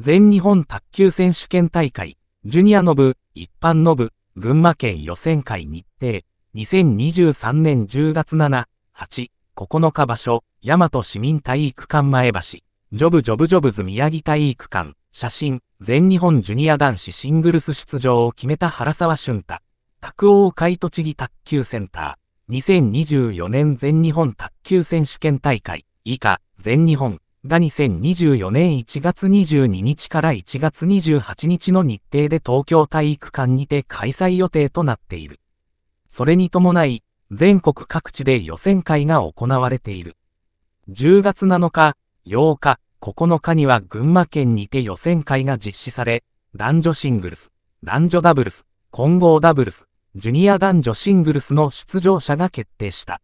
全日本卓球選手権大会、ジュニアの部、一般の部、群馬県予選会日程、2023年10月7、8、9日場所、大和市民体育館前橋、ジョブジョブジョブズ宮城体育館、写真、全日本ジュニア男子シングルス出場を決めた原沢俊太、卓王海栃木卓球センター、2024年全日本卓球選手権大会、以下、全日本、が2024年1月22日から1月28日の日程で東京体育館にて開催予定となっている。それに伴い、全国各地で予選会が行われている。10月7日、8日、9日には群馬県にて予選会が実施され、男女シングルス、男女ダブルス、混合ダブルス、ジュニア男女シングルスの出場者が決定した。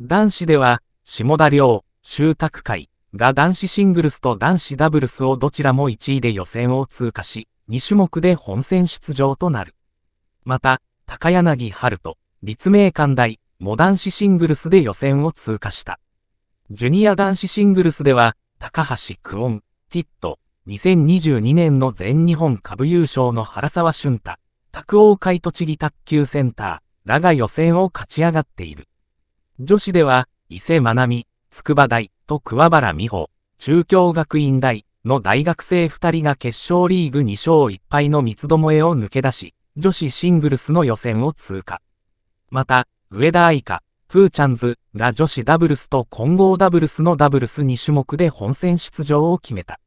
男子では、下田良、修卓会、が男子シングルスと男子ダブルスをどちらも1位で予選を通過し、2種目で本戦出場となる。また、高柳春人、立命館大、も男子シングルスで予選を通過した。ジュニア男子シングルスでは、高橋久音、ティット、2022年の全日本株優勝の原沢俊太、卓王会栃木卓球センターらが予選を勝ち上がっている。女子では、伊勢まなみ、筑波大と桑原美穂、中京学院大の大学生2人が決勝リーグ2勝1敗の三つどもえを抜け出し、女子シングルスの予選を通過。また、上田愛花、プーチャンズが女子ダブルスと混合ダブルスのダブルス2種目で本戦出場を決めた。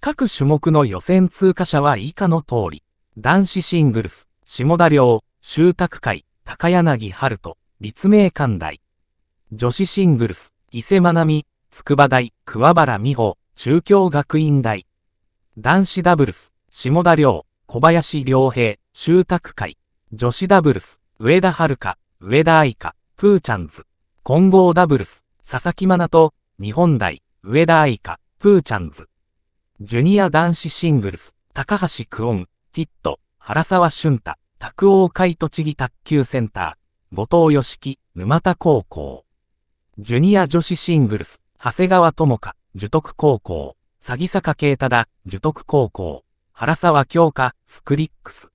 各種目の予選通過者は以下の通り、男子シングルス、下田良、修卓会、高柳春人、立命館大。女子シングルス、伊勢まなみ、筑波大、桑原美穂、中京学院大。男子ダブルス、下田良、小林良平、修卓会。女子ダブルス、上田遥、上田愛香、プーチャンズ。混合ダブルス、佐々木真奈と、日本大、上田愛香、プーチャンズ。ジュニア男子シングルス、高橋久音、ティット、原沢俊太、卓王会栃木卓球センター、後藤義樹、沼田高校。ジュニア女子シングルス、長谷川智香、樹徳高校、詐欺坂慶忠、樹徳高校、原沢京香、スクリックス。